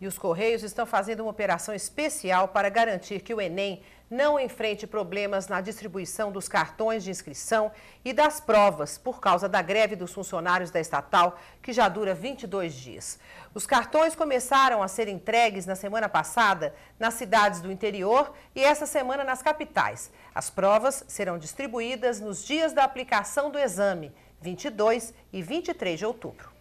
E os Correios estão fazendo uma operação especial para garantir que o Enem não enfrente problemas na distribuição dos cartões de inscrição e das provas por causa da greve dos funcionários da estatal, que já dura 22 dias. Os cartões começaram a ser entregues na semana passada nas cidades do interior e essa semana nas capitais. As provas serão distribuídas nos dias da aplicação do exame, 22 e 23 de outubro.